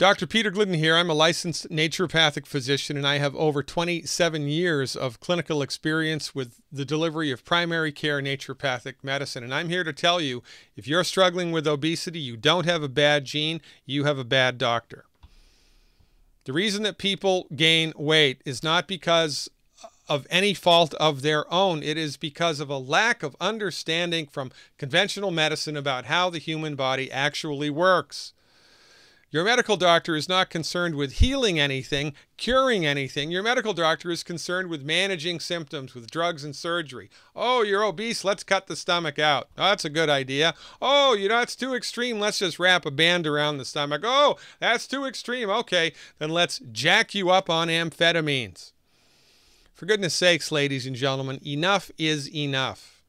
Dr. Peter Glidden here. I'm a licensed naturopathic physician and I have over 27 years of clinical experience with the delivery of primary care naturopathic medicine. And I'm here to tell you if you're struggling with obesity, you don't have a bad gene, you have a bad doctor. The reason that people gain weight is not because of any fault of their own. It is because of a lack of understanding from conventional medicine about how the human body actually works. Your medical doctor is not concerned with healing anything, curing anything. Your medical doctor is concerned with managing symptoms with drugs and surgery. Oh, you're obese, let's cut the stomach out. Oh, that's a good idea. Oh, you know, that's too extreme, let's just wrap a band around the stomach. Oh, that's too extreme. Okay, then let's jack you up on amphetamines. For goodness sakes, ladies and gentlemen, enough is enough.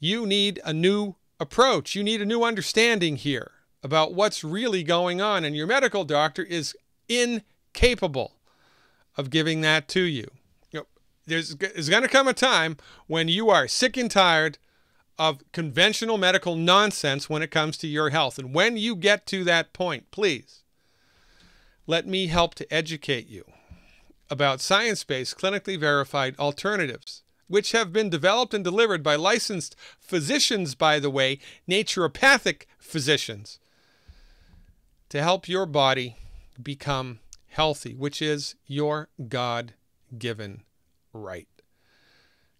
You need a new approach. You need a new understanding here about what's really going on, and your medical doctor is incapable of giving that to you. you know, there's, there's going to come a time when you are sick and tired of conventional medical nonsense when it comes to your health. And when you get to that point, please let me help to educate you about science based, clinically verified alternatives, which have been developed and delivered by licensed physicians, by the way, naturopathic physicians to help your body become healthy, which is your God given right.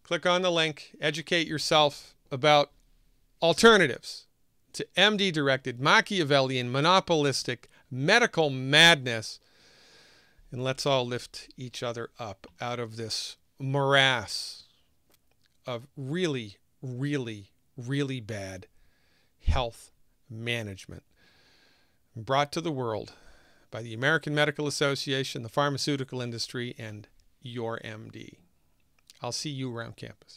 Click on the link, educate yourself about alternatives to MD directed, Machiavellian, monopolistic medical madness. And let's all lift each other up out of this morass of really, really, really bad health management brought to the world by the American Medical Association, the pharmaceutical industry, and your MD. I'll see you around campus.